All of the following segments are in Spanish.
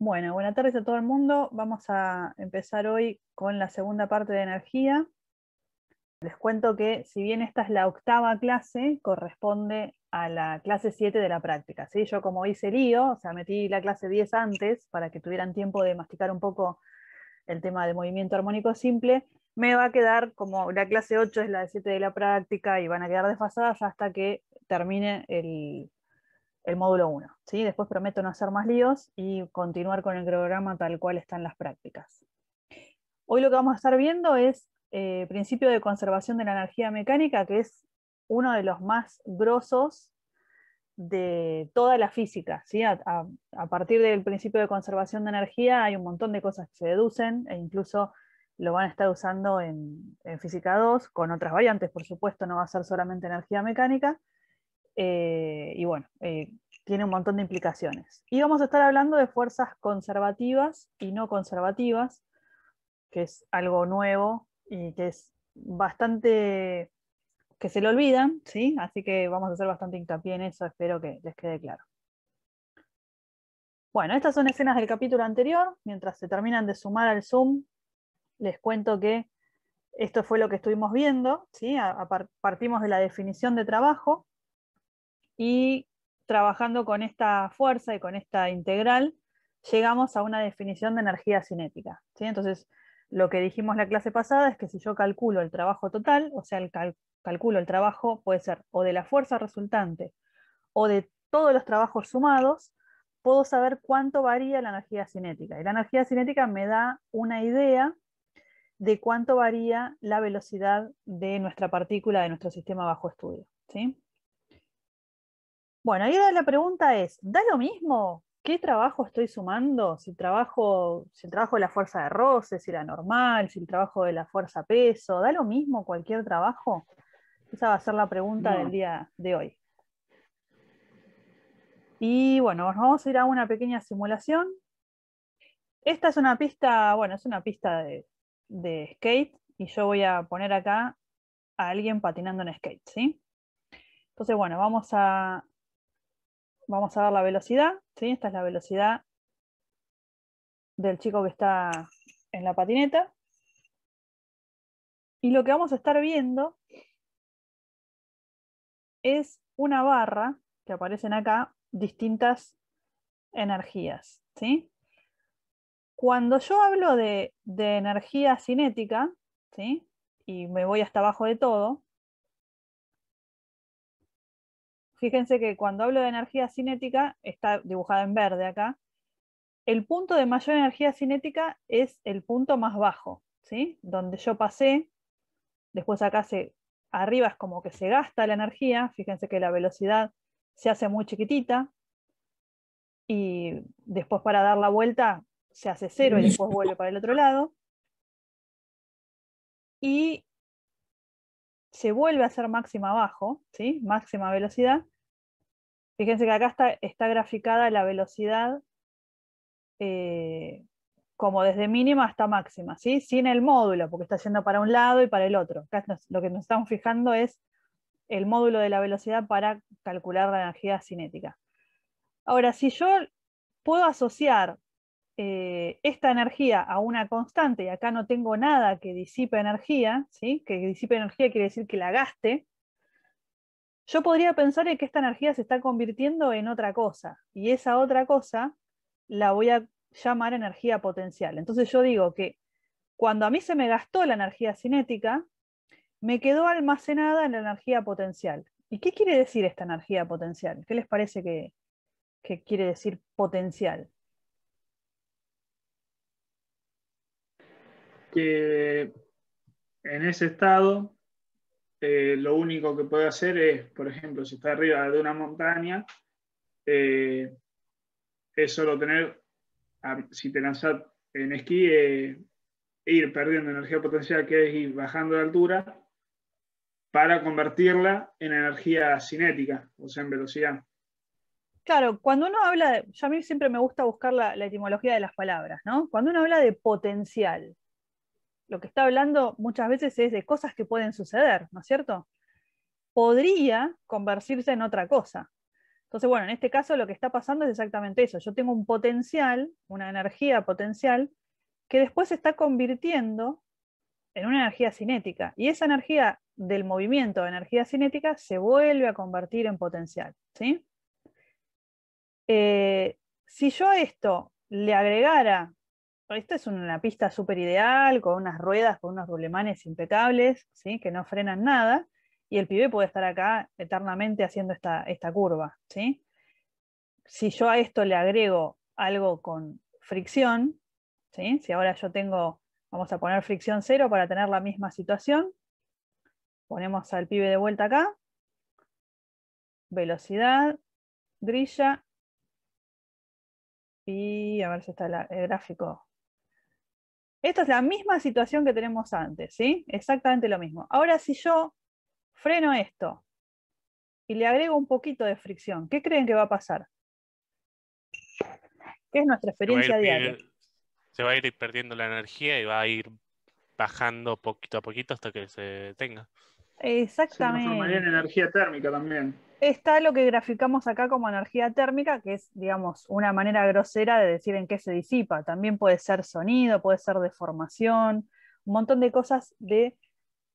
Bueno, buenas tardes a todo el mundo. Vamos a empezar hoy con la segunda parte de energía. Les cuento que si bien esta es la octava clase, corresponde a la clase 7 de la práctica. ¿sí? Yo como hice lío, o sea, metí la clase 10 antes para que tuvieran tiempo de masticar un poco el tema de movimiento armónico simple, me va a quedar como la clase 8 es la de 7 de la práctica y van a quedar desfasadas hasta que termine el, el módulo 1. ¿sí? Después prometo no hacer más líos y continuar con el programa tal cual están las prácticas. Hoy lo que vamos a estar viendo es el eh, principio de conservación de la energía mecánica, que es uno de los más grosos de toda la física. ¿sí? A, partir del principio de conservación de energía hay un montón de cosas que se deducen e incluso lo van a estar usando en, en física 2 con otras variantes, por supuesto, no va a ser solamente energía mecánica, eh, y bueno, eh, tiene un montón de implicaciones. Y vamos a estar hablando de fuerzas conservativas y no conservativas, que es algo nuevo y que es bastante que se le olvidan, ¿sí? Así que vamos a hacer bastante hincapié en eso, espero que les quede claro. Bueno, estas son escenas del capítulo anterior. Mientras se terminan de sumar al Zoom, les cuento que esto fue lo que estuvimos viendo. ¿sí? partimos de la definición de trabajo, y trabajando con esta fuerza y con esta integral, llegamos a una definición de energía cinética. Entonces, lo que dijimos la clase pasada es que si yo calculo el trabajo total, o sea, calculo el trabajo puede ser o de la fuerza resultante o de todos los trabajos sumados, puedo saber cuánto varía la energía cinética. Y la energía cinética me da una idea de cuánto varía la velocidad de nuestra partícula de nuestro sistema bajo estudio. ¿sí? Bueno, ahí la pregunta es, ¿da lo mismo qué trabajo estoy sumando? Si trabajo, el trabajo de la fuerza de roce, si la normal, si el trabajo de la fuerza peso, ¿da lo mismo cualquier trabajo? Esa va a ser la pregunta del día de hoy. Y bueno, vamos a ir a una pequeña simulación. Esta es una pista, bueno, es una pista de, de skate y yo voy a poner acá a alguien patinando en skate, ¿sí? Entonces, bueno, vamos a, vamos a ver la velocidad, ¿sí? esta es la velocidad del chico que está en la patineta. Y lo que vamos a estar viendo es una barra que aparecen acá distintas energías. ¿sí? Cuando yo hablo de, energía cinética, ¿sí? y me voy hasta abajo de todo, fíjense que cuando hablo de energía cinética, está dibujada en verde acá, el punto de mayor energía cinética es el punto más bajo, ¿sí? donde yo pasé, después acá se, arriba es como que se gasta la energía, fíjense que la velocidad se hace muy chiquitita, y después para dar la vuelta se hace cero y después vuelve para el otro lado. Y se vuelve a hacer máxima abajo, ¿sí? máxima velocidad. Fíjense que acá está, está graficada la velocidad eh, como desde mínima hasta máxima, ¿sí? sin el módulo, porque está yendo para un lado y para el otro. Acá lo que nos estamos fijando es el módulo de la velocidad para calcular la energía cinética. Ahora, si yo puedo asociar eh, esta energía a una constante, y acá no tengo nada que disipe energía, ¿sí? que disipe energía quiere decir que la gaste, yo podría pensar en que esta energía se está convirtiendo en otra cosa, y esa otra cosa la voy a llamar energía potencial. Entonces yo digo que cuando a mí se me gastó la energía cinética, me quedó almacenada en la energía potencial. ¿Y qué quiere decir esta energía potencial? ¿Qué les parece que quiere decir potencial? en ese estado eh, lo único que puede hacer es, por ejemplo, si está arriba de una montaña, eh, es solo tener, si te lanzas en esquí, eh, ir perdiendo energía potencial, que es ir bajando de altura, para convertirla en energía cinética, o sea, en velocidad. Claro, cuando uno habla, de, yo a mí siempre me gusta buscar la, la etimología de las palabras, ¿no? Cuando uno habla de potencial, lo que está hablando muchas veces es de cosas que pueden suceder, ¿no es cierto? Podría convertirse en otra cosa. Entonces, bueno, en este caso lo que está pasando es exactamente eso. Yo tengo un potencial, una energía potencial, que después se está convirtiendo en una energía cinética. Y esa energía del movimiento de energía cinética se vuelve a convertir en potencial. ¿sí? Eh, si yo a esto le agregara esta es una pista súper ideal, con unas ruedas, con unos bulemanes impecables, ¿sí? que no frenan nada, y el pibe puede estar acá eternamente haciendo esta, curva. ¿sí? Si yo a esto le agrego algo con fricción, ¿sí? si ahora yo tengo, vamos a poner fricción cero para tener la misma situación, ponemos al pibe de vuelta acá, velocidad, grilla, y a ver si está el gráfico esta es la misma situación que tenemos antes, ¿sí? Exactamente lo mismo. Ahora, si yo freno esto y le agrego un poquito de fricción, ¿qué creen que va a pasar? ¿Qué es nuestra experiencia diaria? se va a ir perdiendo la energía y va a ir bajando poquito a poquito hasta que se tenga. Exactamente. Se en energía térmica también está lo que graficamos acá como energía térmica, que es, digamos, una manera grosera de decir en qué se disipa. También puede ser sonido, puede ser deformación, un montón de cosas de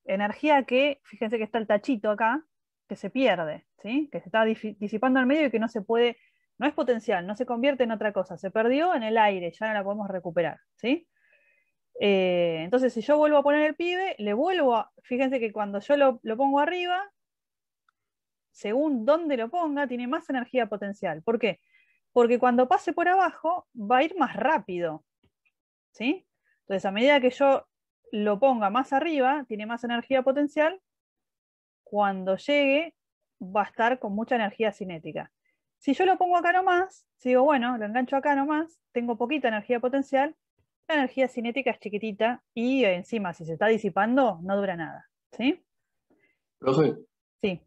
energía que, fíjense que está el tachito acá, que se pierde, ¿sí? que se está disipando al medio y que no se puede, no es potencial, no se convierte en otra cosa, se perdió en el aire, ya no la podemos recuperar. ¿sí? Eh, entonces, si yo vuelvo a poner el pibe, le vuelvo a, fíjense que cuando yo lo pongo arriba, según dónde lo ponga, tiene más energía potencial. ¿Por qué? Porque cuando pase por abajo va a ir más rápido. ¿Sí? Entonces, a medida que yo lo ponga más arriba, tiene más energía potencial, cuando llegue va a estar con mucha energía cinética. Si yo lo pongo acá nomás, si digo, bueno, lo engancho acá nomás, tengo poquita energía potencial, la energía cinética es chiquitita y encima, si se está disipando, no dura nada. ¿Sí? Sí.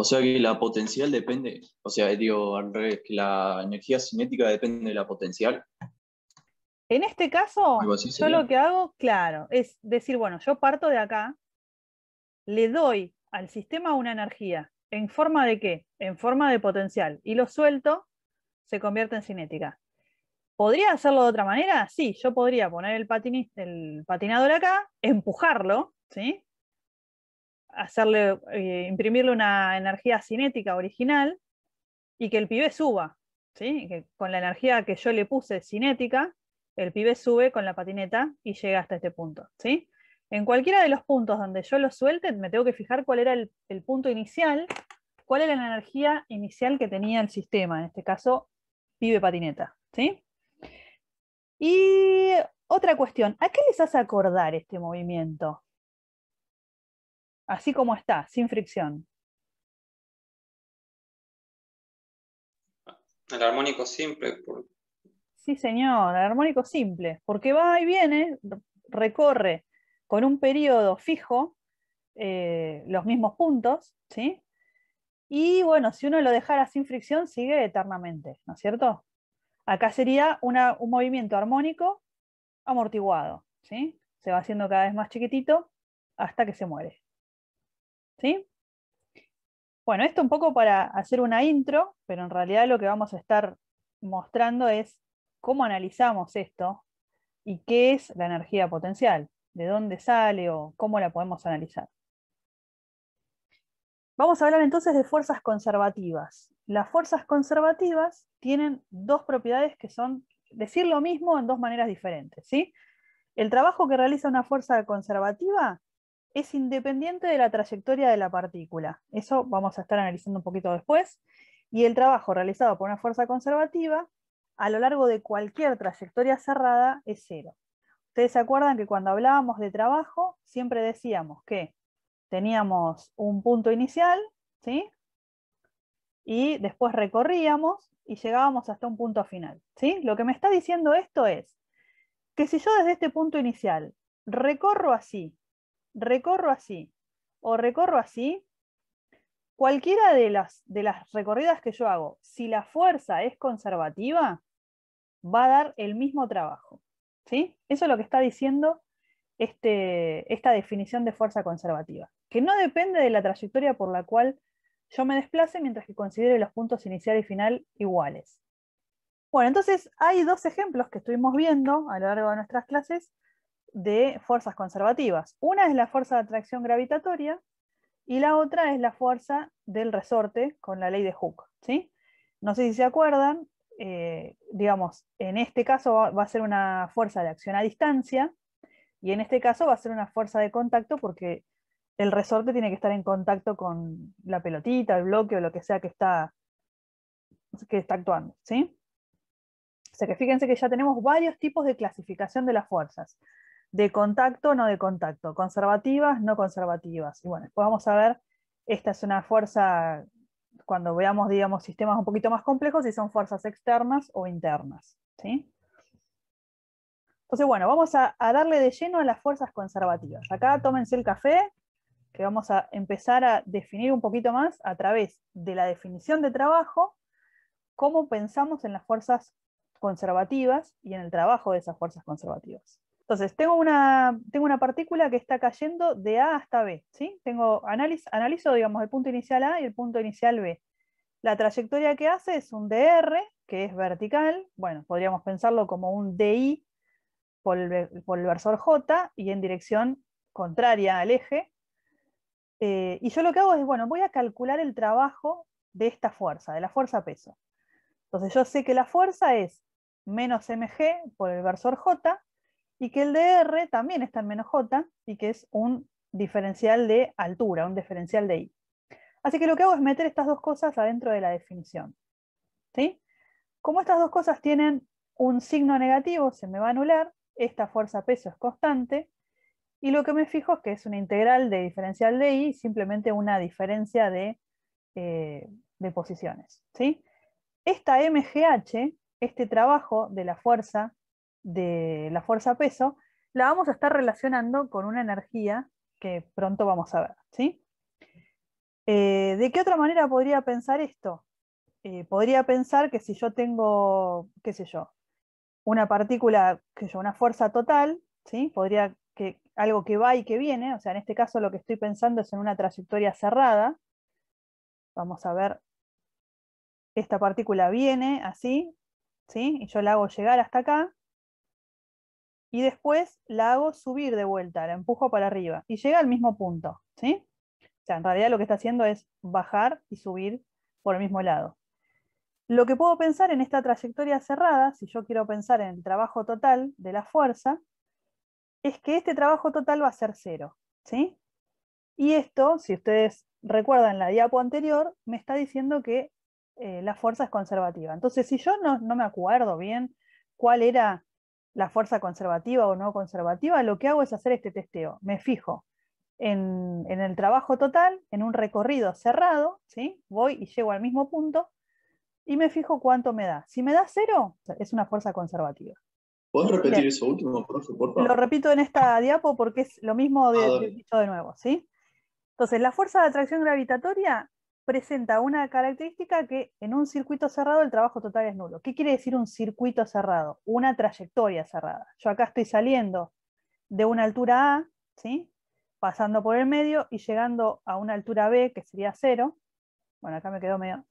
O sea que la potencial depende, o sea, digo, al que la energía cinética depende de la potencial. En este caso, yo lo que hago, claro, es decir, bueno, yo parto de acá, le doy al sistema una energía. ¿En forma de qué? En forma de potencial. Y lo suelto, se convierte en cinética. ¿Podría hacerlo de otra manera? Sí, yo podría poner el, patinista, el patinador acá, empujarlo, ¿sí? hacerle, eh, imprimirle una energía cinética original y que el pibe suba, ¿sí? con la energía que yo le puse cinética, el pibe sube con la patineta y llega hasta este punto, ¿sí? En cualquiera de los puntos donde yo lo suelte, me tengo que fijar cuál era el, punto inicial, cuál era la energía inicial que tenía el sistema, en este caso, pibe patineta, ¿sí? Y otra cuestión, ¿a qué les hace acordar este movimiento? así como está, sin fricción. El armónico simple. Sí, señor, el armónico simple, porque va y viene, recorre con un periodo fijo eh, los mismos puntos, ¿sí? Y bueno, si uno lo dejara sin fricción, sigue eternamente, ¿no es cierto? Acá sería un movimiento armónico amortiguado, ¿sí? Se va haciendo cada vez más chiquitito hasta que se muere. ¿sí? Bueno, esto un poco para hacer una intro, pero en realidad lo que vamos a estar mostrando es cómo analizamos esto y qué es la energía potencial, de dónde sale o cómo la podemos analizar. Vamos a hablar entonces de fuerzas conservativas. Las fuerzas conservativas tienen dos propiedades que son decir lo mismo en dos maneras diferentes. ¿sí? El trabajo que realiza una fuerza conservativa es independiente de la trayectoria de la partícula. Eso vamos a estar analizando un poquito después. Y el trabajo realizado por una fuerza conservativa a lo largo de cualquier trayectoria cerrada es cero. Ustedes se acuerdan que cuando hablábamos de trabajo siempre decíamos que teníamos un punto inicial, ¿sí? Y después recorríamos y llegábamos hasta un punto final, ¿sí? Lo que me está diciendo esto es que si yo desde este punto inicial recorro así recorro así o recorro así, cualquiera de las, recorridas que yo hago, si la fuerza es conservativa, va a dar el mismo trabajo. ¿sí? Eso es lo que está diciendo este, esta definición de fuerza conservativa, que no depende de la trayectoria por la cual yo me desplace mientras que considere los puntos inicial y final iguales. Bueno, entonces hay dos ejemplos que estuvimos viendo a lo largo de nuestras clases de fuerzas conservativas. Una es la fuerza de atracción gravitatoria y la otra es la fuerza del resorte con la ley de Hooke. ¿sí? No sé si se acuerdan, eh, digamos, en este caso va, a ser una fuerza de acción a distancia y en este caso va a ser una fuerza de contacto porque el resorte tiene que estar en contacto con la pelotita, el bloque o lo que sea que está, que está actuando. ¿sí? O sea que fíjense que ya tenemos varios tipos de clasificación de las fuerzas de contacto, no de contacto, conservativas, no conservativas. Y bueno, después vamos a ver, esta es una fuerza, cuando veamos, digamos, sistemas un poquito más complejos, si son fuerzas externas o internas. ¿sí? Entonces, bueno, vamos a, a, darle de lleno a las fuerzas conservativas. Acá tómense el café, que vamos a empezar a definir un poquito más a través de la definición de trabajo, cómo pensamos en las fuerzas conservativas y en el trabajo de esas fuerzas conservativas. Entonces, tengo una, tengo una partícula que está cayendo de A hasta B. ¿sí? Tengo, analizo digamos, el punto inicial A y el punto inicial B. La trayectoria que hace es un dr, que es vertical, bueno, podríamos pensarlo como un di por el, versor j y en dirección contraria al eje. Eh, y yo lo que hago es, bueno, voy a calcular el trabajo de esta fuerza, de la fuerza peso. Entonces yo sé que la fuerza es menos mg por el versor j y que el dr también está en menos j y que es un diferencial de altura, un diferencial de i. Así que lo que hago es meter estas dos cosas adentro de la definición. ¿sí? Como estas dos cosas tienen un signo negativo, se me va a anular, esta fuerza peso es constante, y lo que me fijo es que es una integral de diferencial de i, simplemente una diferencia de, eh, de posiciones. ¿sí? Esta MGH, este trabajo de la fuerza de la fuerza peso, la vamos a estar relacionando con una energía que pronto vamos a ver. ¿sí? Eh, ¿De qué otra manera podría pensar esto? Eh, podría pensar que si yo tengo, qué sé yo, una partícula, que yo, una fuerza total, ¿sí? podría que algo que va y que viene, o sea, en este caso lo que estoy pensando es en una trayectoria cerrada. Vamos a ver, esta partícula viene así, ¿sí? y yo la hago llegar hasta acá, y después la hago subir de vuelta, la empujo para arriba y llega al mismo punto, ¿sí? O sea, en realidad lo que está haciendo es bajar y subir por el mismo lado. Lo que puedo pensar en esta trayectoria cerrada, si yo quiero pensar en el trabajo total de la fuerza, es que este trabajo total va a ser cero, ¿sí? Y esto, si ustedes recuerdan la diapo anterior, me está diciendo que eh, la fuerza es conservativa. Entonces, si yo no, no me acuerdo bien cuál era la fuerza conservativa o no conservativa, lo que hago es hacer este testeo. Me fijo en, el trabajo total, en un recorrido cerrado, ¿sí? voy y llego al mismo punto y me fijo cuánto me da. Si me da cero, es una fuerza conservativa. ¿Puedo repetir eso último, Lo repito en esta diapo porque es lo mismo de, ah, de, dicho de nuevo, ¿sí? Entonces, la fuerza de atracción gravitatoria presenta una característica que en un circuito cerrado el trabajo total es nulo. ¿Qué quiere decir un circuito cerrado? Una trayectoria cerrada. Yo acá estoy saliendo de una altura A, pasando por el medio y llegando a una altura B, que sería cero. Bueno, acá me quedó medio...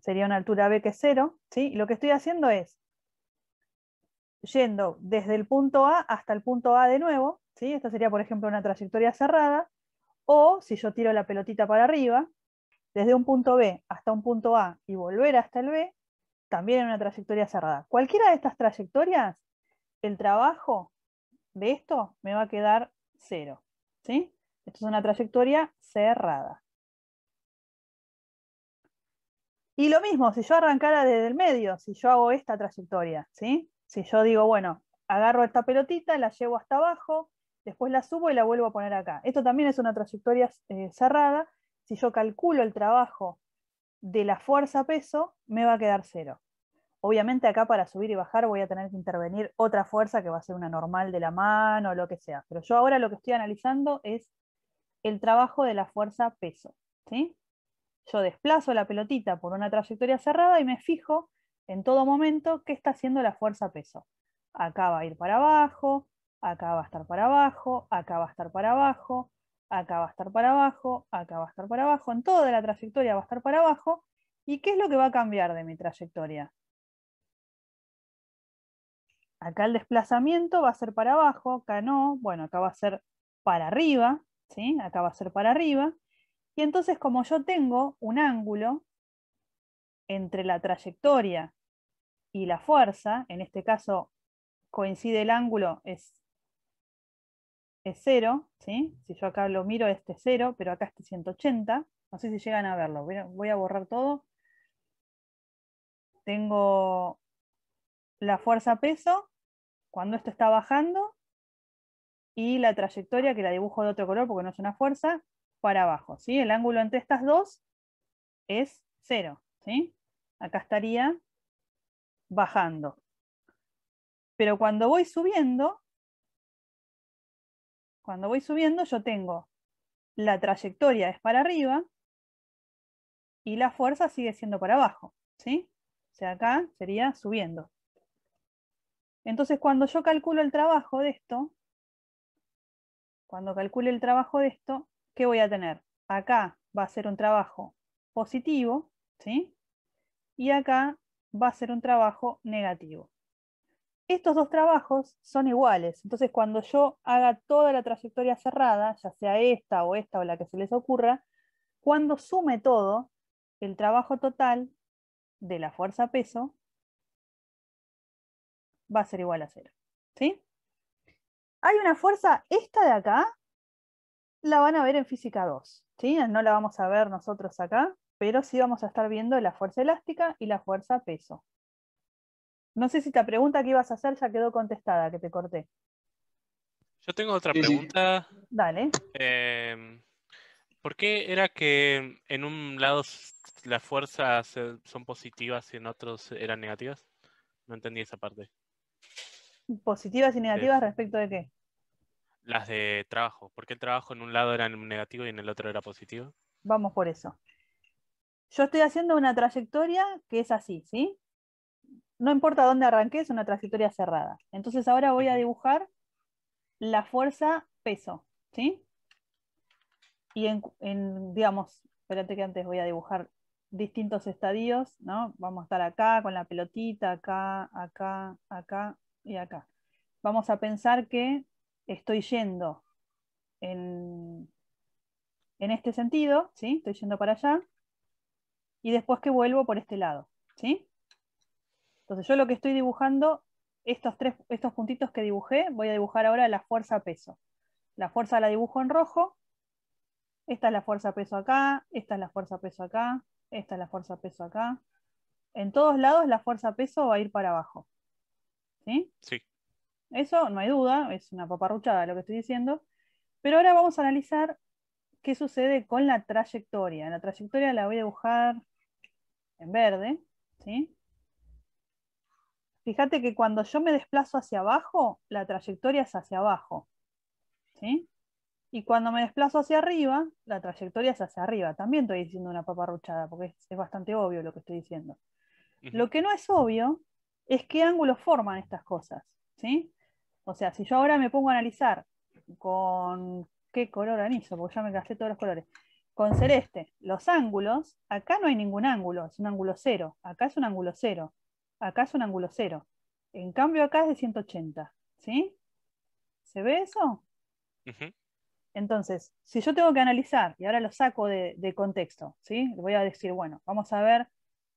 Sería una altura B que es cero. ¿sí? Y lo que estoy haciendo es yendo desde el punto A hasta el punto A de nuevo. ¿sí? Esta sería, por ejemplo, una trayectoria cerrada. O si yo tiro la pelotita para arriba, desde un punto B hasta un punto A y volver hasta el B, también es una trayectoria cerrada. Cualquiera de estas trayectorias, el trabajo de esto me va a quedar cero. ¿sí? Esto es una trayectoria cerrada. Y lo mismo, si yo arrancara desde el medio, si yo hago esta trayectoria, ¿sí? si yo digo, bueno, agarro esta pelotita, la llevo hasta abajo, después la subo y la vuelvo a poner acá. Esto también es una trayectoria eh, cerrada si yo calculo el trabajo de la fuerza peso, me va a quedar cero. Obviamente acá para subir y bajar voy a tener que intervenir otra fuerza que va a ser una normal de la mano o lo que sea. Pero yo ahora lo que estoy analizando es el trabajo de la fuerza peso. Yo desplazo la pelotita por una trayectoria cerrada y me fijo en todo momento qué está haciendo la fuerza peso. Acá va a ir para abajo, acá va a estar para abajo, acá va a estar para abajo, acá va a estar para abajo, acá va a estar para abajo, en toda la trayectoria va a estar para abajo. ¿Y qué es lo que va a cambiar de mi trayectoria? Acá el desplazamiento va a ser para abajo, acá no, bueno, acá va a ser para arriba, ¿sí? acá va a ser para arriba. Y entonces como yo tengo un ángulo entre la trayectoria y la fuerza, en este caso coincide el ángulo, es es 0, ¿sí? si yo acá lo miro este es 0, pero acá este 180, no sé si llegan a verlo, voy a, borrar todo. Tengo la fuerza peso, cuando esto está bajando, y la trayectoria que la dibujo de otro color porque no es una fuerza, para abajo. ¿sí? El ángulo entre estas dos es 0. ¿sí? Acá estaría bajando. Pero cuando voy subiendo, cuando voy subiendo yo tengo la trayectoria es para arriba y la fuerza sigue siendo para abajo, ¿sí? O sea, acá sería subiendo. Entonces, cuando yo calculo el trabajo de esto, cuando calcule el trabajo de esto, ¿qué voy a tener? Acá va a ser un trabajo positivo, ¿sí? Y acá va a ser un trabajo negativo estos dos trabajos son iguales. Entonces, cuando yo haga toda la trayectoria cerrada, ya sea esta o esta o la que se les ocurra, cuando sume todo, el trabajo total de la fuerza peso va a ser igual a cero. ¿Sí? Hay una fuerza, esta de acá, la van a ver en física 2. ¿sí? No la vamos a ver nosotros acá, pero sí vamos a estar viendo la fuerza elástica y la fuerza peso. No sé si la pregunta que ibas a hacer ya quedó contestada, que te corté. Yo tengo otra pregunta. Dale. Em, ¿Por qué era que en un lado las fuerzas eh, son positivas y en otros eran negativas? No entendí esa parte. ¿Positivas y negativas respecto de qué? Las de trabajo. ¿Por qué el trabajo en un lado era negativo y en el otro era positivo? Vamos por eso. Yo estoy haciendo una trayectoria que es así, ¿sí? no importa dónde arranqué, es una trayectoria cerrada. Entonces ahora voy a dibujar la fuerza peso, ¿sí? Y en, digamos, espérate que antes voy a dibujar distintos estadios, ¿no? Vamos a estar acá con la pelotita, acá, acá, acá y acá. Vamos a pensar que estoy yendo en, en este sentido, ¿sí? Estoy yendo para allá y después que vuelvo por este lado, ¿sí? Entonces yo lo que estoy dibujando, estos, tres, estos puntitos que dibujé, voy a dibujar ahora la fuerza peso. La fuerza la dibujo en rojo, esta es la fuerza peso acá, esta es la fuerza peso acá, esta es la fuerza peso acá. En todos lados la fuerza peso va a ir para abajo. ¿Sí? Sí. Eso no hay duda, es una paparruchada lo que estoy diciendo. Pero ahora vamos a analizar qué sucede con la trayectoria. La trayectoria la voy a dibujar en verde, ¿sí? fíjate que cuando yo me desplazo hacia abajo, la trayectoria es hacia abajo. Y cuando me desplazo hacia arriba, la trayectoria es hacia arriba. También estoy diciendo una paparruchada, porque es, bastante obvio lo que estoy diciendo. Lo que no es obvio es qué ángulos forman estas cosas. O sea, si yo ahora me pongo a analizar con qué color anizo, porque ya me gasté todos los colores, con celeste, los ángulos, acá no hay ningún ángulo, es un ángulo cero, acá es un ángulo cero. Acá es un ángulo cero. En cambio, acá es de 180. ¿Sí? ¿Se ve eso? Entonces, si yo tengo que analizar, y ahora lo saco de, contexto, ¿sí? Le voy a decir, bueno, vamos a ver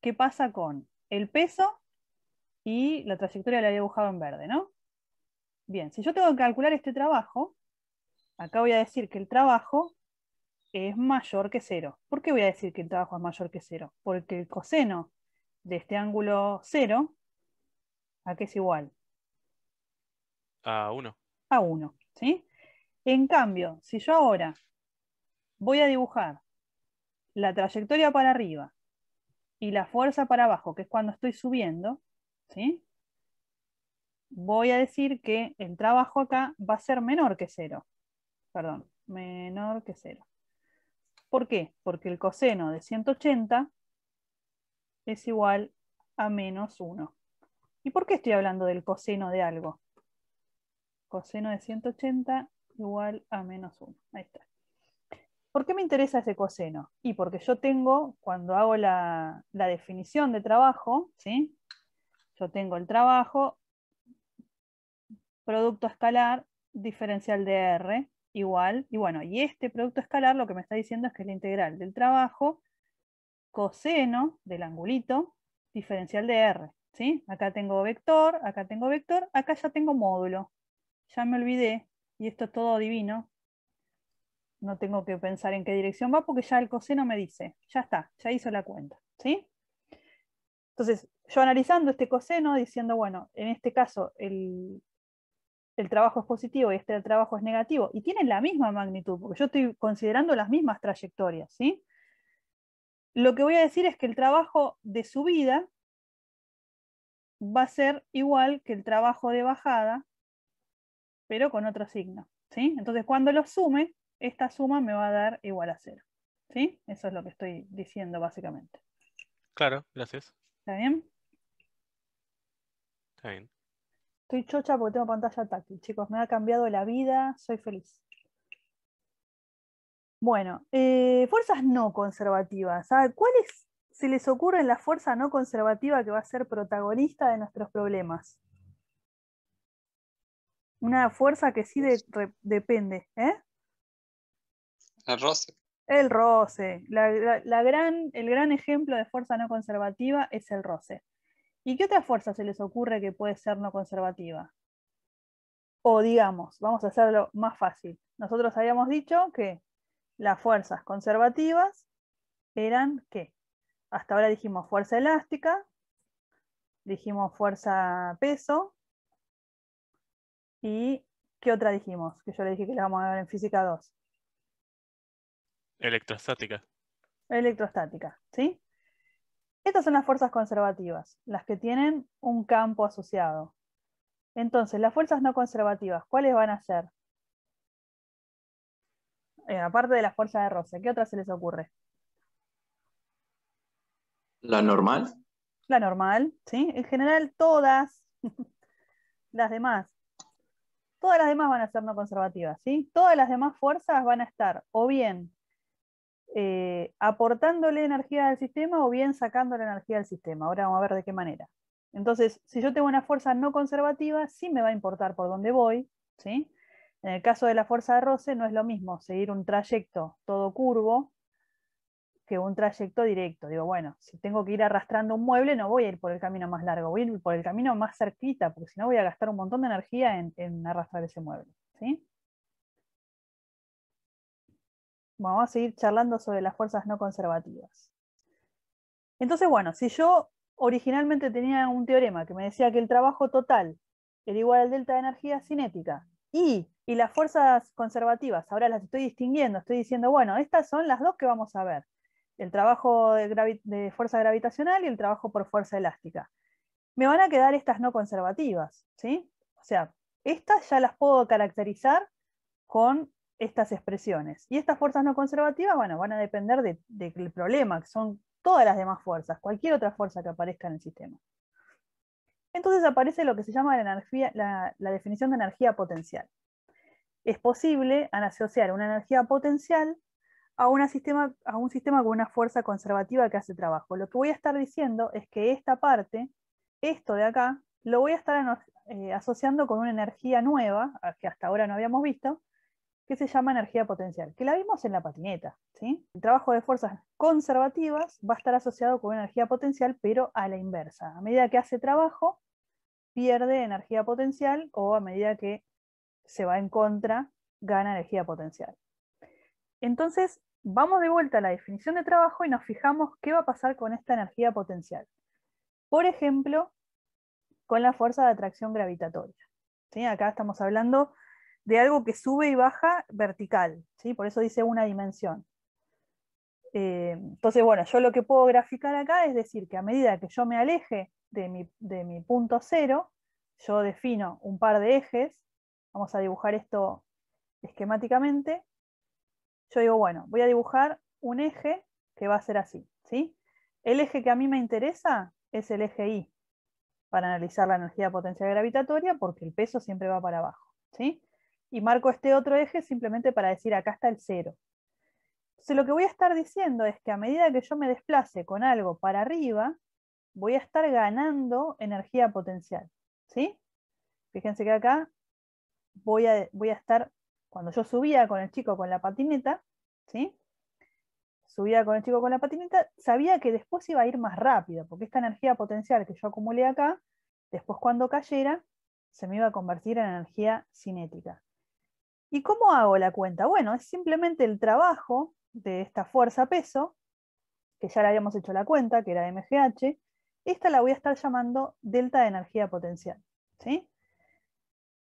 qué pasa con el peso y la trayectoria la había dibujado en verde, ¿no? Bien, si yo tengo que calcular este trabajo, acá voy a decir que el trabajo es mayor que cero. ¿Por qué voy a decir que el trabajo es mayor que cero? Porque el coseno de este ángulo 0, ¿a qué es igual? A 1. A 1, ¿sí? En cambio, si yo ahora voy a dibujar la trayectoria para arriba y la fuerza para abajo, que es cuando estoy subiendo, ¿sí? voy a decir que el trabajo acá va a ser menor que 0. Perdón, menor que 0. ¿Por qué? Porque el coseno de 180 es igual a menos 1. ¿Y por qué estoy hablando del coseno de algo? Coseno de 180 igual a menos 1. Ahí está. ¿Por qué me interesa ese coseno? Y porque yo tengo, cuando hago la, definición de trabajo, ¿sí? yo tengo el trabajo, producto escalar, diferencial de R, igual, y bueno, y este producto escalar lo que me está diciendo es que es la integral del trabajo coseno del angulito diferencial de R. ¿sí? Acá tengo vector, acá tengo vector, acá ya tengo módulo. Ya me olvidé, y esto es todo divino. No tengo que pensar en qué dirección va porque ya el coseno me dice. Ya está, ya hizo la cuenta. ¿sí? Entonces, yo analizando este coseno, diciendo, bueno, en este caso el, el trabajo es positivo y este trabajo es negativo, y tienen la misma magnitud, porque yo estoy considerando las mismas trayectorias, ¿sí? Lo que voy a decir es que el trabajo de subida va a ser igual que el trabajo de bajada, pero con otro signo. ¿sí? Entonces, cuando lo sume, esta suma me va a dar igual a cero. ¿sí? Eso es lo que estoy diciendo básicamente. Claro, gracias. ¿Está bien? Está bien. Estoy chocha porque tengo pantalla táctil, chicos. Me ha cambiado la vida, soy feliz. Bueno, eh, fuerzas no conservativas. ¿Cuál ¿ah? ¿Cuáles se les ocurre la fuerza no conservativa que va a ser protagonista de nuestros problemas? Una fuerza que sí pues depende. ¿eh? El roce. El roce. gran, el gran ejemplo de fuerza no conservativa es el roce. ¿Y qué otra fuerza se les ocurre que puede ser no conservativa? O digamos, vamos a hacerlo más fácil. Nosotros habíamos dicho que las fuerzas conservativas eran qué? Hasta ahora dijimos fuerza elástica, dijimos fuerza peso y ¿qué otra dijimos? Que yo le dije que la vamos a ver en física 2. Electrostática. Electrostática, ¿sí? Estas son las fuerzas conservativas, las que tienen un campo asociado. Entonces, las fuerzas no conservativas, ¿cuáles van a ser? Eh, aparte de la fuerza de roce, ¿qué otra se les ocurre? ¿La normal? La normal, sí. En general, todas las demás. Todas las demás van a ser no conservativas, ¿sí? Todas las demás fuerzas van a estar o bien eh, aportándole energía al sistema o bien sacando energía al sistema. Ahora vamos a ver de qué manera. Entonces, si yo tengo una fuerza no conservativa, sí me va a importar por dónde voy, ¿sí? En el caso de la fuerza de roce no es lo mismo seguir un trayecto todo curvo que un trayecto directo. Digo, bueno, si tengo que ir arrastrando un mueble, no voy a ir por el camino más largo, voy a ir por el camino más cerquita, porque si no voy a gastar un montón de energía en, arrastrar ese mueble. Vamos a seguir charlando sobre las fuerzas no conservativas. Entonces, bueno, si yo originalmente tenía un teorema que me decía que el trabajo total era igual al delta de energía cinética, y, las fuerzas conservativas, ahora las estoy distinguiendo, estoy diciendo, bueno, estas son las dos que vamos a ver, el trabajo de, fuerza gravitacional y el trabajo por fuerza elástica. Me van a quedar estas no conservativas, ¿sí? O sea, estas ya las puedo caracterizar con estas expresiones. Y estas fuerzas no conservativas, bueno, van a depender del problema, que son todas las demás fuerzas, cualquier otra fuerza que aparezca en el sistema. Entonces aparece lo que se llama la, definición de energía potencial. Es posible asociar una energía potencial a, sistema, a un sistema con una fuerza conservativa que hace trabajo. Lo que voy a estar diciendo es que esta parte, esto de acá, lo voy a estar eh, asociando con una energía nueva, que hasta ahora no habíamos visto, que se llama energía potencial, que la vimos en la patineta. El trabajo de fuerzas conservativas va a estar asociado con una energía potencial, pero a la inversa. A medida que hace trabajo, pierde energía potencial o a medida que se va en contra, gana energía potencial. Entonces, vamos de vuelta a la definición de trabajo y nos fijamos qué va a pasar con esta energía potencial. Por ejemplo, con la fuerza de atracción gravitatoria. ¿Sí? Acá estamos hablando de algo que sube y baja vertical, ¿sí? por eso dice una dimensión. Eh, entonces, bueno, yo lo que puedo graficar acá es decir que a medida que yo me aleje de mi, punto cero, yo defino un par de ejes, vamos a dibujar esto esquemáticamente, yo digo, bueno, voy a dibujar un eje que va a ser así, ¿sí? El eje que a mí me interesa es el eje Y, para analizar la energía potencial gravitatoria, porque el peso siempre va para abajo, ¿sí? Y marco este otro eje simplemente para decir, acá está el cero. lo que voy a estar diciendo es que a medida que yo me desplace con algo para arriba, voy a estar ganando energía potencial. ¿Sí? Fíjense que acá voy a, voy a estar, cuando yo subía con el chico con la patineta, ¿sí? Subía con el chico con la patineta, sabía que después iba a ir más rápido, porque esta energía potencial que yo acumulé acá, después cuando cayera, se me iba a convertir en energía cinética. ¿Y cómo hago la cuenta? Bueno, es simplemente el trabajo de esta fuerza peso, que ya le habíamos hecho la cuenta, que era MGH, esta la voy a estar llamando delta de energía potencial. ¿sí?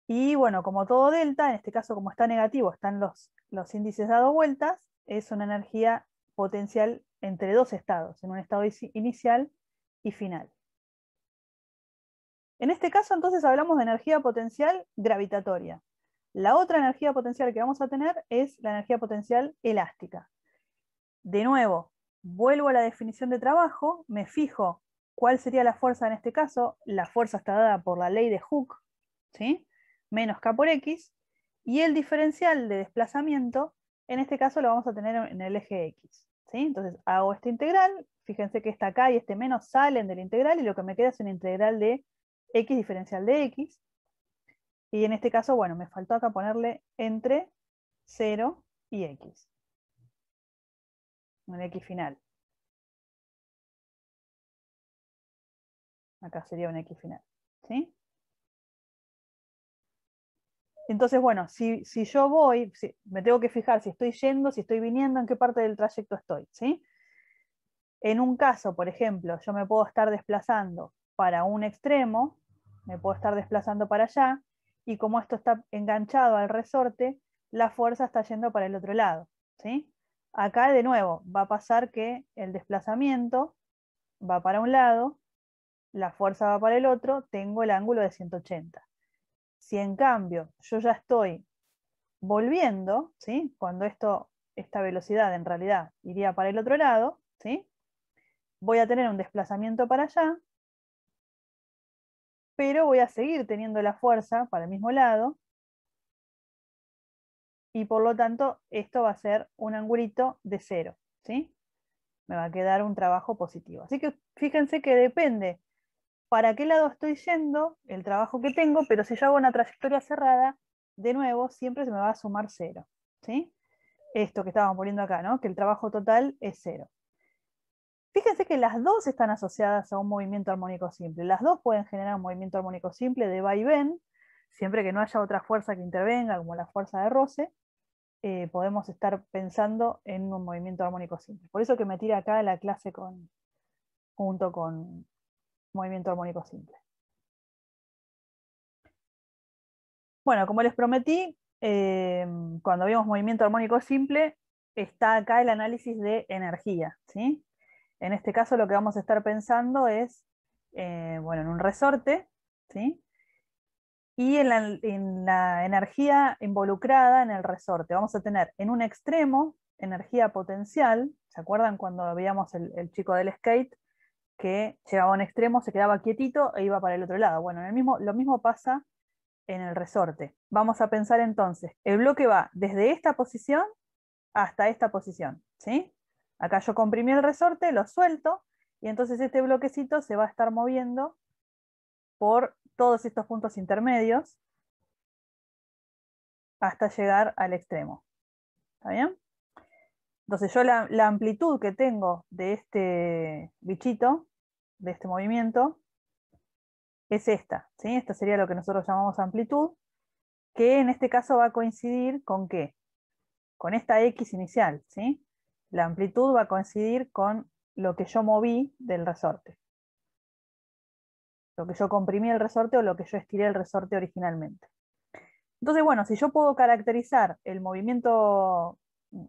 Y bueno, como todo delta, en este caso como está negativo, están los, los índices dado vueltas, es una energía potencial entre dos estados, en un estado inicial y final. En este caso entonces hablamos de energía potencial gravitatoria. La otra energía potencial que vamos a tener es la energía potencial elástica. De nuevo, vuelvo a la definición de trabajo, me fijo ¿Cuál sería la fuerza en este caso? La fuerza está dada por la ley de Hooke, ¿sí? menos K por X, y el diferencial de desplazamiento, en este caso lo vamos a tener en el eje X. Entonces hago esta integral, fíjense que esta acá y este menos salen de la integral y lo que me queda es una integral de X diferencial de X. Y en este caso, bueno, me faltó acá ponerle entre 0 y X. Un X final. Acá sería un X final. ¿sí? Entonces, bueno, si, yo voy, me tengo que fijar si estoy yendo, si estoy viniendo, en qué parte del trayecto estoy. ¿sí? En un caso, por ejemplo, yo me puedo estar desplazando para un extremo, me puedo estar desplazando para allá, y como esto está enganchado al resorte, la fuerza está yendo para el otro lado. ¿sí? Acá de nuevo va a pasar que el desplazamiento va para un lado la fuerza va para el otro, tengo el ángulo de 180. Si en cambio yo ya estoy volviendo, ¿sí? cuando esto, esta velocidad en realidad iría para el otro lado, ¿sí? voy a tener un desplazamiento para allá, pero voy a seguir teniendo la fuerza para el mismo lado, y por lo tanto esto va a ser un angulito de cero, ¿sí? Me va a quedar un trabajo positivo. Así que fíjense que depende para qué lado estoy yendo, el trabajo que tengo, pero si yo hago una trayectoria cerrada, de nuevo, siempre se me va a sumar cero. ¿sí? Esto que estábamos poniendo acá, ¿no? que el trabajo total es cero. Fíjense que las dos están asociadas a un movimiento armónico simple. Las dos pueden generar un movimiento armónico simple de va y ven, siempre que no haya otra fuerza que intervenga, como la fuerza de roce, eh, podemos estar pensando en un movimiento armónico simple. Por eso que me tira acá la clase con, junto con, movimiento armónico simple. Bueno, como les prometí, eh, cuando vimos movimiento armónico simple, está acá el análisis de energía. En este caso lo que vamos a estar pensando es eh, bueno, en un resorte, y en la, energía involucrada en el resorte. Vamos a tener en un extremo energía potencial, ¿se acuerdan cuando veíamos el chico del skate? que llegaba a un extremo, se quedaba quietito e iba para el otro lado. Bueno, el mismo, lo mismo pasa en el resorte. Vamos a pensar entonces, el bloque va desde esta posición hasta esta posición, ¿sí? Acá yo comprimí el resorte, lo suelto, y entonces este bloquecito se va a estar moviendo por todos estos puntos intermedios hasta llegar al extremo. ¿Está bien? Entonces yo la, amplitud que tengo de este bichito, de este movimiento, es esta. ¿sí? Esta sería lo que nosotros llamamos amplitud, que en este caso va a coincidir con qué? Con esta X inicial. ¿sí? La amplitud va a coincidir con lo que yo moví del resorte. Lo que yo comprimí el resorte o lo que yo estiré el resorte originalmente. Entonces, bueno, si yo puedo caracterizar el movimiento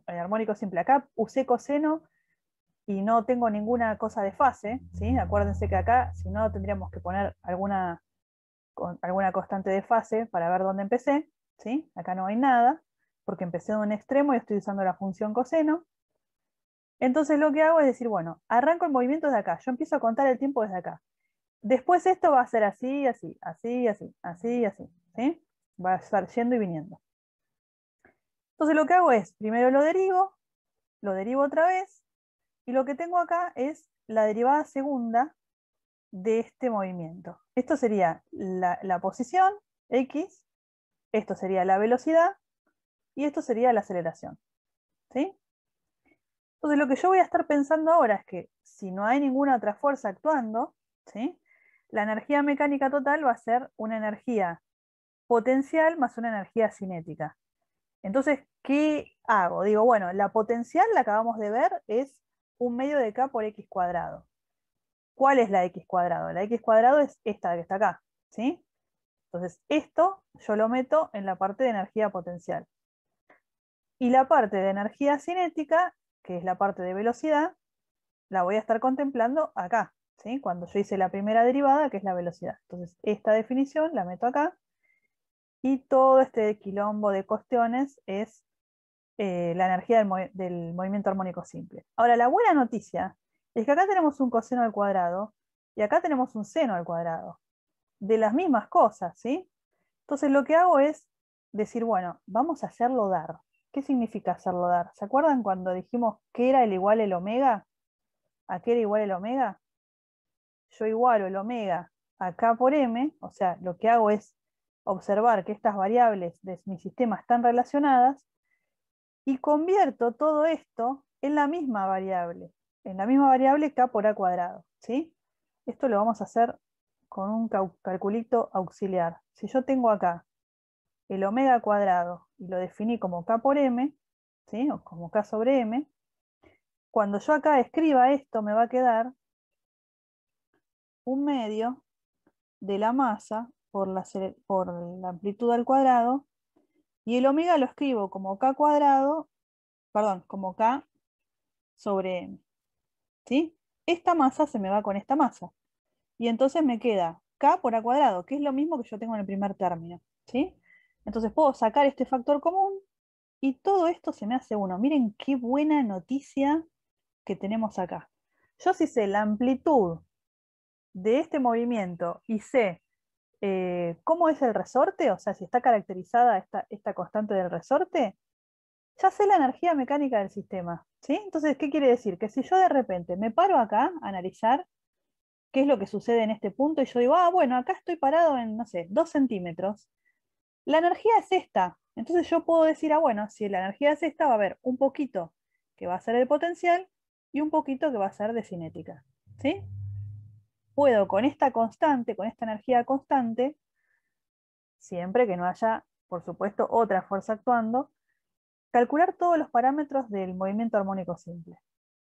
el armónico simple. Acá usé coseno y no tengo ninguna cosa de fase, ¿sí? Acuérdense que acá, si no, tendríamos que poner alguna, alguna constante de fase para ver dónde empecé, ¿sí? Acá no hay nada, porque empecé en un extremo y estoy usando la función coseno. Entonces lo que hago es decir, bueno, arranco el movimiento desde acá, yo empiezo a contar el tiempo desde acá. Después esto va a ser así, así, así, así, así, así, ¿sí? Va a estar yendo y viniendo. Entonces lo que hago es, primero lo derivo, lo derivo otra vez, y lo que tengo acá es la derivada segunda de este movimiento. Esto sería la, posición, x, esto sería la velocidad, y esto sería la aceleración. ¿sí? Entonces lo que yo voy a estar pensando ahora es que si no hay ninguna otra fuerza actuando, ¿sí? la energía mecánica total va a ser una energía potencial más una energía cinética. Entonces, ¿qué hago? Digo, bueno, la potencial, la acabamos de ver, es un medio de k por x cuadrado. ¿Cuál es la x cuadrado? La x cuadrado es esta que está acá, ¿sí? Entonces, esto yo lo meto en la parte de energía potencial. Y la parte de energía cinética, que es la parte de velocidad, la voy a estar contemplando acá, ¿sí? Cuando yo hice la primera derivada, que es la velocidad. Entonces, esta definición la meto acá y todo este quilombo de cuestiones es eh, la energía del, movimiento armónico simple. Ahora, la buena noticia es que acá tenemos un coseno al cuadrado y acá tenemos un seno al cuadrado, de las mismas cosas, ¿sí? Entonces lo que hago es decir, bueno, vamos a hacerlo dar. ¿Qué significa hacerlo dar? ¿Se acuerdan cuando dijimos que era el igual el omega? ¿A qué era igual el omega? Yo igualo el omega acá por m, o sea, lo que hago es observar que estas variables de mi sistema están relacionadas y convierto todo esto en la misma variable, en la misma variable k por a cuadrado. ¿sí? Esto lo vamos a hacer con un calculito auxiliar. Si yo tengo acá el omega cuadrado y lo definí como k por m, ¿sí? o como k sobre m, cuando yo acá escriba esto me va a quedar un medio de la masa por la, amplitud al cuadrado, y el omega lo escribo como k cuadrado, perdón, como k sobre m. Esta masa se me va con esta masa. Y entonces me queda k por a cuadrado, que es lo mismo que yo tengo en el primer término. Entonces puedo sacar este factor común y todo esto se me hace uno. Miren qué buena noticia que tenemos acá. Yo si sé la amplitud de este movimiento y sé eh, cómo es el resorte, o sea, si está caracterizada esta, constante del resorte, ya sé la energía mecánica del sistema. ¿sí? Entonces, ¿qué quiere decir? Que si yo de repente me paro acá a analizar qué es lo que sucede en este punto y yo digo, ah, bueno, acá estoy parado en, no sé, dos centímetros, la energía es esta. Entonces yo puedo decir, ah, bueno, si la energía es esta, va a haber un poquito que va a ser el potencial y un poquito que va a ser de cinética. ¿Sí? puedo con esta constante, con esta energía constante, siempre que no haya, por supuesto, otra fuerza actuando, calcular todos los parámetros del movimiento armónico simple.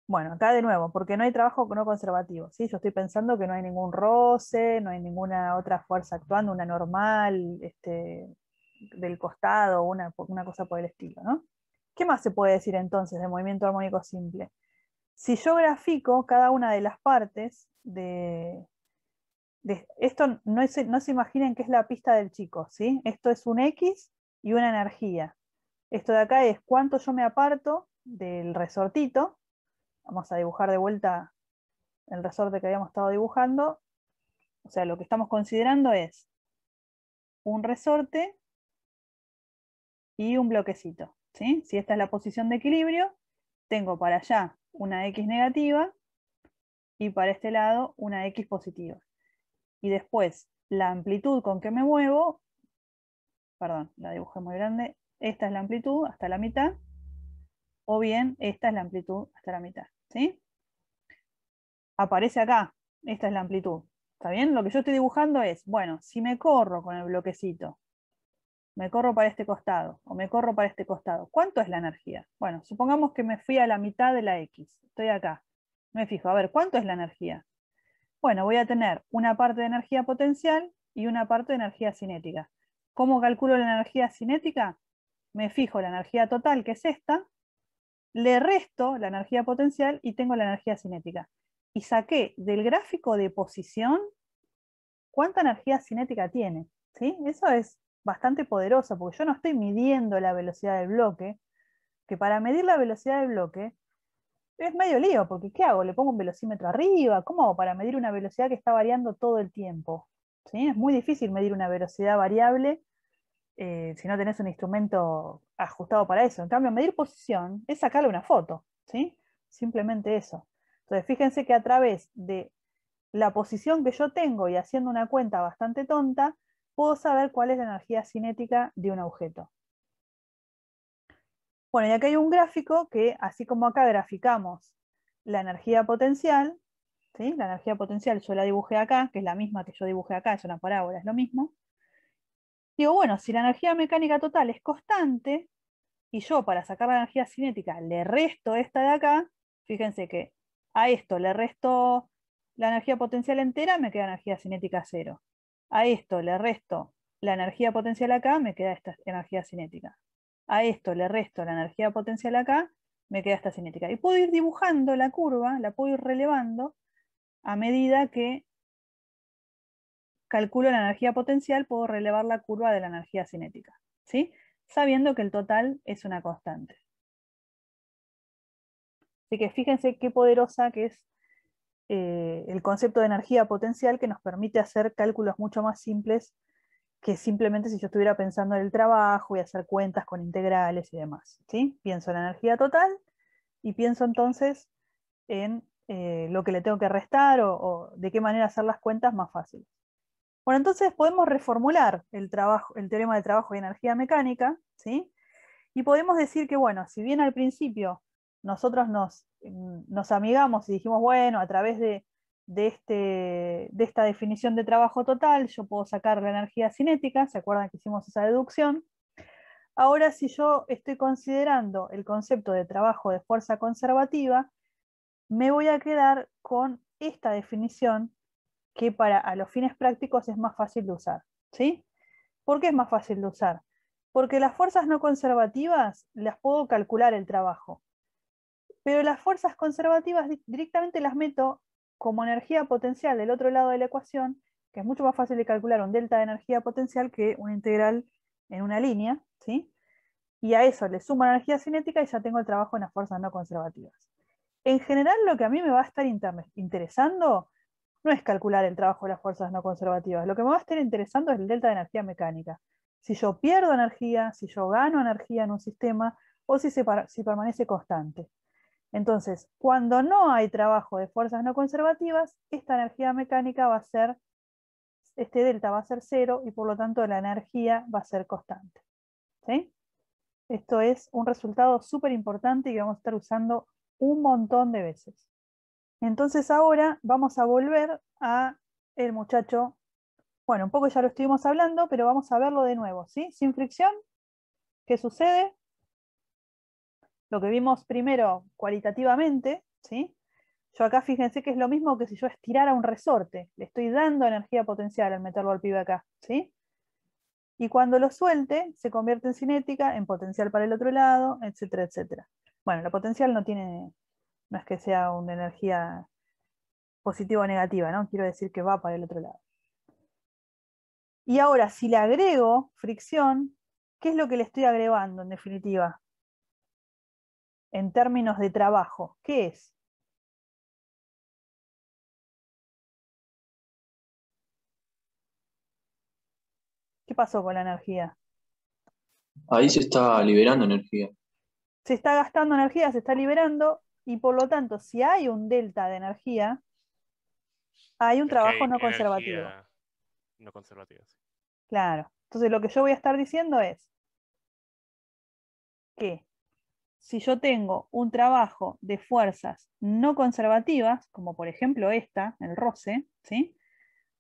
Bueno, acá de nuevo, porque no hay trabajo no conservativo, ¿sí? Yo estoy pensando que no hay ningún roce, no hay ninguna otra fuerza actuando, una normal, este, del costado, una, una cosa por el estilo, ¿no? ¿Qué más se puede decir entonces de movimiento armónico simple? Si yo grafico cada una de las partes de, esto, no, no se imaginen que es la pista del chico, ¿sí? Esto es un X y una energía. Esto de acá es cuánto yo me aparto del resortito. Vamos a dibujar de vuelta el resorte que habíamos estado dibujando. O sea, lo que estamos considerando es un resorte y un bloquecito. ¿sí? Si esta es la posición de equilibrio, tengo para allá una X negativa y para este lado una X positiva. Y después, la amplitud con que me muevo, perdón, la dibujé muy grande, esta es la amplitud hasta la mitad, o bien esta es la amplitud hasta la mitad. ¿sí? Aparece acá, esta es la amplitud. ¿Está bien? Lo que yo estoy dibujando es, bueno, si me corro con el bloquecito me corro para este costado o me corro para este costado. ¿Cuánto es la energía? Bueno, supongamos que me fui a la mitad de la X, estoy acá. Me fijo, a ver, ¿cuánto es la energía? Bueno, voy a tener una parte de energía potencial y una parte de energía cinética. ¿Cómo calculo la energía cinética? Me fijo la energía total, que es esta, le resto la energía potencial y tengo la energía cinética. Y saqué del gráfico de posición cuánta energía cinética tiene. ¿sí? Eso es bastante poderosa, porque yo no estoy midiendo la velocidad del bloque, que para medir la velocidad del bloque es medio lío, porque ¿qué hago? ¿Le pongo un velocímetro arriba? ¿Cómo para medir una velocidad que está variando todo el tiempo? Es muy difícil medir una velocidad variable eh, si no tenés un instrumento ajustado para eso. En cambio, medir posición es sacarle una foto, ¿sí? Simplemente eso. Entonces, fíjense que a través de la posición que yo tengo y haciendo una cuenta bastante tonta, puedo saber cuál es la energía cinética de un objeto. Bueno, y acá hay un gráfico que, así como acá graficamos la energía potencial, ¿sí? la energía potencial yo la dibujé acá, que es la misma que yo dibujé acá, es una parábola, es lo mismo. Digo, bueno, si la energía mecánica total es constante, y yo para sacar la energía cinética le resto esta de acá, fíjense que a esto le resto la energía potencial entera, me queda energía cinética cero. A esto le resto la energía potencial acá, me queda esta energía cinética. A esto le resto la energía potencial acá, me queda esta cinética. Y puedo ir dibujando la curva, la puedo ir relevando a medida que calculo la energía potencial, puedo relevar la curva de la energía cinética, ¿sí? sabiendo que el total es una constante. Así que fíjense qué poderosa que es eh, el concepto de energía potencial que nos permite hacer cálculos mucho más simples que simplemente si yo estuviera pensando en el trabajo y hacer cuentas con integrales y demás. ¿sí? Pienso en la energía total y pienso entonces en eh, lo que le tengo que restar o, de qué manera hacer las cuentas más fáciles. Bueno, entonces podemos reformular el, trabajo, el teorema de trabajo y energía mecánica, ¿sí? y podemos decir que, bueno, si bien al principio nosotros nos, amigamos y dijimos, bueno, a través este, de, esta definición de trabajo total, yo puedo sacar la energía cinética, ¿se acuerdan que hicimos esa deducción? Ahora, si yo estoy considerando el concepto de trabajo de fuerza conservativa, me voy a quedar con esta definición que para los fines prácticos es más fácil de usar. ¿sí? ¿Por qué es más fácil de usar? Porque las fuerzas no conservativas las puedo calcular el trabajo pero las fuerzas conservativas directamente las meto como energía potencial del otro lado de la ecuación, que es mucho más fácil de calcular un delta de energía potencial que una integral en una línea, ¿sí? y a eso le sumo energía cinética y ya tengo el trabajo en las fuerzas no conservativas. En general lo que a mí me va a estar interesando no es calcular el trabajo de las fuerzas no conservativas, lo que me va a estar interesando es el delta de energía mecánica. Si yo pierdo energía, si yo gano energía en un sistema o si, si permanece constante. Entonces, cuando no hay trabajo de fuerzas no conservativas, esta energía mecánica va a ser, este delta va a ser cero y por lo tanto la energía va a ser constante. ¿sí? Esto es un resultado súper importante y vamos a estar usando un montón de veces. Entonces ahora vamos a volver a el muchacho, bueno, un poco ya lo estuvimos hablando, pero vamos a verlo de nuevo, ¿sí? Sin fricción, ¿qué sucede? lo que vimos primero cualitativamente, ¿sí? Yo acá fíjense que es lo mismo que si yo estirara un resorte, le estoy dando energía potencial al meterlo al pibe acá, ¿sí? Y cuando lo suelte, se convierte en cinética, en potencial para el otro lado, etcétera, etcétera. Bueno, la potencial no tiene, no es que sea una energía positiva o negativa, ¿no? Quiero decir que va para el otro lado. Y ahora, si le agrego fricción, ¿qué es lo que le estoy agregando en definitiva? en términos de trabajo, ¿qué es? ¿Qué pasó con la energía? Ahí se está liberando energía. Se está gastando energía, se está liberando, y por lo tanto, si hay un delta de energía, hay un trabajo no conservativo. No conservativo, sí. Claro. Entonces, lo que yo voy a estar diciendo es ¿Qué? si yo tengo un trabajo de fuerzas no conservativas, como por ejemplo esta, el roce, ¿sí?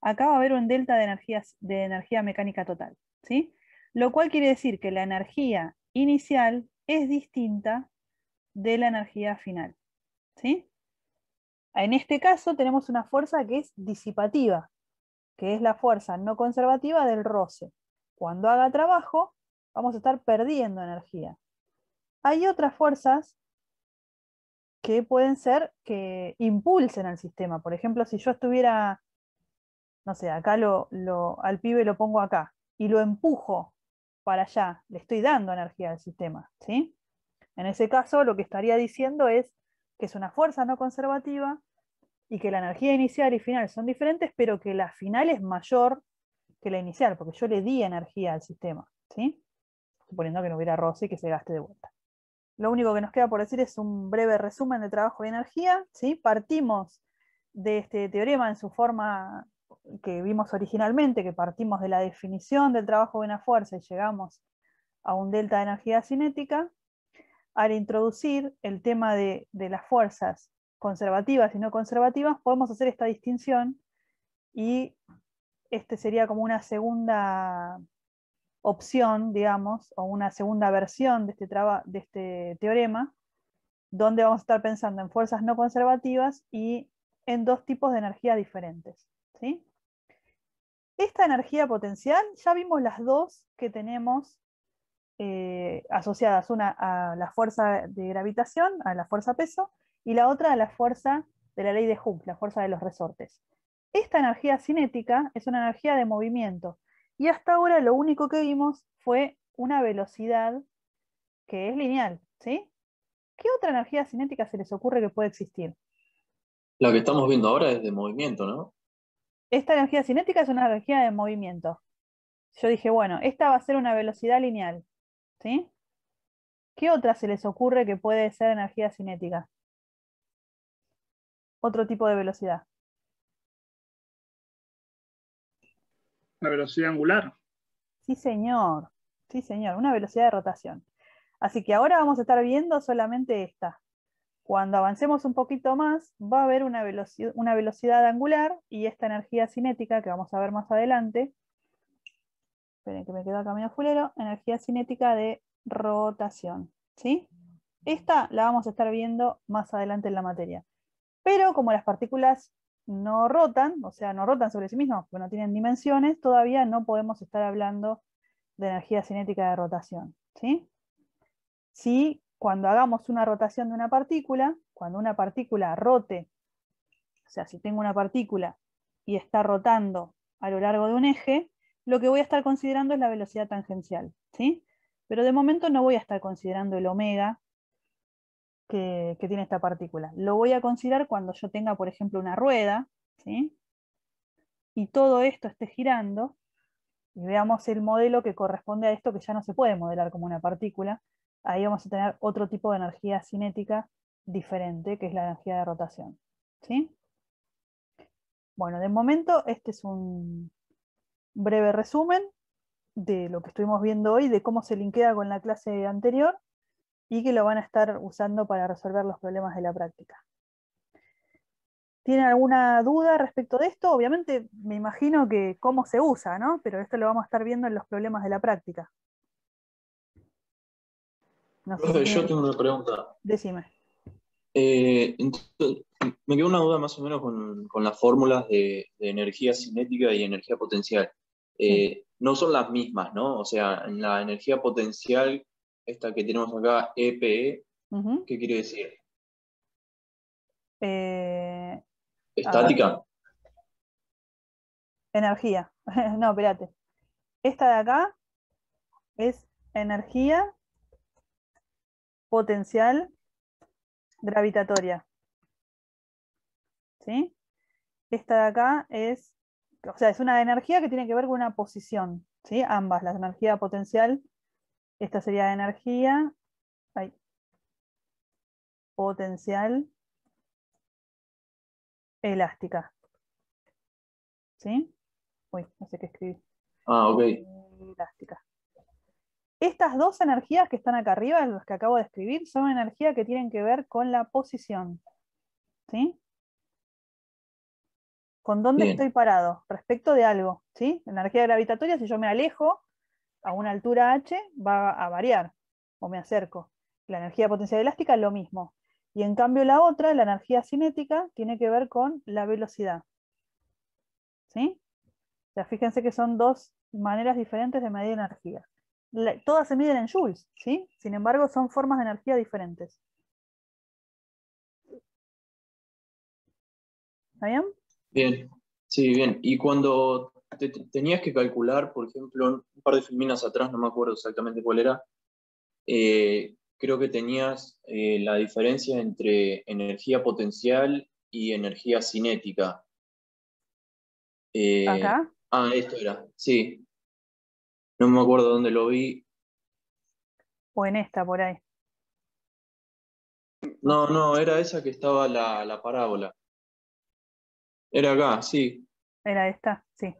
acá va a haber un delta de, de energía mecánica total. ¿sí? Lo cual quiere decir que la energía inicial es distinta de la energía final. ¿sí? En este caso tenemos una fuerza que es disipativa, que es la fuerza no conservativa del roce. Cuando haga trabajo, vamos a estar perdiendo energía hay otras fuerzas que pueden ser que impulsen al sistema. Por ejemplo, si yo estuviera, no sé, acá lo, al pibe lo pongo acá y lo empujo para allá, le estoy dando energía al sistema. ¿sí? En ese caso, lo que estaría diciendo es que es una fuerza no conservativa y que la energía inicial y final son diferentes, pero que la final es mayor que la inicial, porque yo le di energía al sistema, ¿sí? suponiendo que no hubiera roce y que se gaste de vuelta. Lo único que nos queda por decir es un breve resumen de trabajo de energía. ¿sí? Partimos de este teorema en su forma que vimos originalmente, que partimos de la definición del trabajo de una fuerza y llegamos a un delta de energía cinética, al introducir el tema de, de las fuerzas conservativas y no conservativas, podemos hacer esta distinción y este sería como una segunda opción, digamos, o una segunda versión este de este, teorema, donde vamos a estar pensando en fuerzas no conservativas y en dos tipos de energía diferentes. ¿sí? Esta energía potencial, ya vimos las dos que tenemos eh, asociadas, una a la fuerza de gravitación, a la fuerza peso, y la otra a la fuerza de la ley de Hooke, la fuerza de los resortes. Esta energía cinética es una energía de movimiento, y hasta ahora lo único que vimos fue una velocidad que es lineal, ¿sí? ¿Qué otra energía cinética se les ocurre que puede existir? La que estamos viendo ahora es de movimiento, ¿no? Esta energía cinética es una energía de movimiento. Yo dije, bueno, esta va a ser una velocidad lineal, ¿sí? ¿Qué otra se les ocurre que puede ser energía cinética? Otro tipo de velocidad. La velocidad angular. Sí, señor. Sí, señor. Una velocidad de rotación. Así que ahora vamos a estar viendo solamente esta. Cuando avancemos un poquito más, va a haber una, una velocidad angular y esta energía cinética que vamos a ver más adelante. Esperen que me quedo acá medio fulero. Energía cinética de rotación. ¿Sí? Esta la vamos a estar viendo más adelante en la materia. Pero como las partículas no rotan, o sea, no rotan sobre sí mismos, porque no tienen dimensiones, todavía no podemos estar hablando de energía cinética de rotación. ¿sí? Si cuando hagamos una rotación de una partícula, cuando una partícula rote, o sea, si tengo una partícula y está rotando a lo largo de un eje, lo que voy a estar considerando es la velocidad tangencial. ¿sí? Pero de momento no voy a estar considerando el omega que, tiene esta partícula. Lo voy a considerar cuando yo tenga, por ejemplo, una rueda, ¿sí? y todo esto esté girando, y veamos el modelo que corresponde a esto, que ya no se puede modelar como una partícula, ahí vamos a tener otro tipo de energía cinética diferente, que es la energía de rotación. ¿sí? Bueno, de momento este es un breve resumen de lo que estuvimos viendo hoy, de cómo se linkea con la clase anterior y que lo van a estar usando para resolver los problemas de la práctica. ¿Tienen alguna duda respecto de esto? Obviamente me imagino que cómo se usa, ¿no? Pero esto lo vamos a estar viendo en los problemas de la práctica. yo tengo una pregunta. Decime. Eh, me quedó una duda más o menos con, las fórmulas de, energía cinética y energía potencial. Eh, no son las mismas, ¿no? O sea, la energía potencial esta que tenemos acá, EPE, e, ¿qué quiere decir? Eh, ¿Estática? Energía. no, espérate. Esta de acá es energía potencial gravitatoria. ¿Sí? Esta de acá es, o sea, es una energía que tiene que ver con una posición, ¿sí? Ambas, la energía potencial esta sería energía potencial elástica. ¿Sí? Uy, no sé qué Ah, ok. Elástica. Estas dos energías que están acá arriba, las que acabo de escribir, son energías que tienen que ver con la posición. ¿Sí? Con dónde estoy parado respecto de algo. ¿Sí? Energía gravitatoria, si yo me alejo, a una altura h va a variar o me acerco. La energía potencial elástica, es lo mismo. Y en cambio la otra, la energía cinética, tiene que ver con la velocidad. ¿Sí? O sea, fíjense que son dos maneras diferentes de medir energía. todas se miden en joules, ¿sí? Sin embargo, son formas de energía diferentes. ¿Está bien? Bien, sí, bien. Y cuando tenías que calcular, por ejemplo, un par de filminas atrás, no me acuerdo exactamente cuál era, eh, creo que tenías eh, la diferencia entre energía potencial y energía cinética. Eh, ¿Acá? Ah, esto era, sí. No me acuerdo dónde lo vi. O en esta, por ahí. No, no, era esa que estaba la, la parábola. Era acá, sí. Era esta, sí.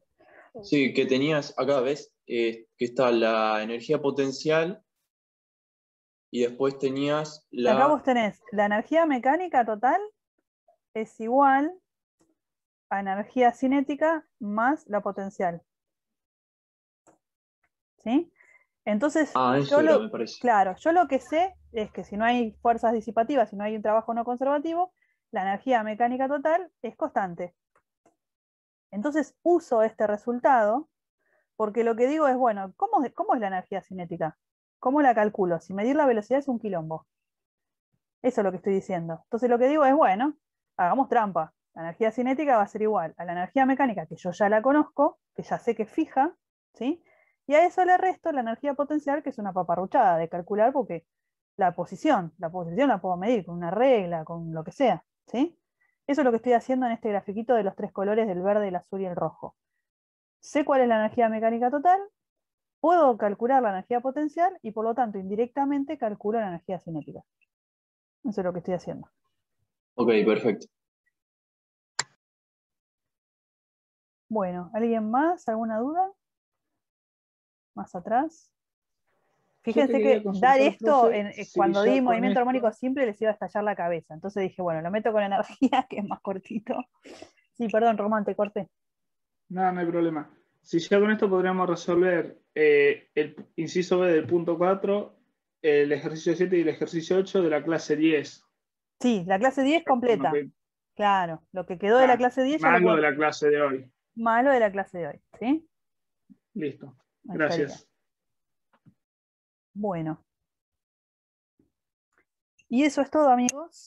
Sí, que tenías, acá ves, eh, que está la energía potencial y después tenías la... Acá vos tenés la energía mecánica total es igual a energía cinética más la potencial. ¿Sí? Entonces, ah, claro, yo lo que sé es que si no hay fuerzas disipativas, si no hay un trabajo no conservativo, la energía mecánica total es constante. Entonces uso este resultado porque lo que digo es, bueno, ¿cómo, es la energía cinética? ¿Cómo la calculo? Si medir la velocidad es un quilombo. Eso es lo que estoy diciendo. Entonces lo que digo es, bueno, hagamos trampa. La energía cinética va a ser igual a la energía mecánica, que yo ya la conozco, que ya sé que es fija, ¿sí? Y a eso le resto la energía potencial, que es una paparruchada de calcular porque la posición, la posición la puedo medir con una regla, con lo que sea, ¿sí? Eso es lo que estoy haciendo en este grafiquito de los tres colores del verde, el azul y el rojo. Sé cuál es la energía mecánica total, puedo calcular la energía potencial y por lo tanto indirectamente calculo la energía cinética. Eso es lo que estoy haciendo. Ok, perfecto. Bueno, ¿alguien más? ¿Alguna duda? ¿Más atrás? Fíjense que dar esto, eh, cuando di movimiento armónico siempre les iba a estallar la cabeza. Entonces dije, bueno, lo meto con energía, que es más cortito. Sí, perdón, Román, te corté. No, no hay problema. Si ya con esto podríamos resolver eh, el inciso B del punto 4, el ejercicio 7 y el ejercicio 8 de la clase 10. Sí, la clase 10 completa. Claro, lo que quedó de la ah, clase 10. Malo de la clase de hoy. Malo de la clase de hoy, ¿sí? Listo, gracias. Bueno. Y eso es todo, amigos.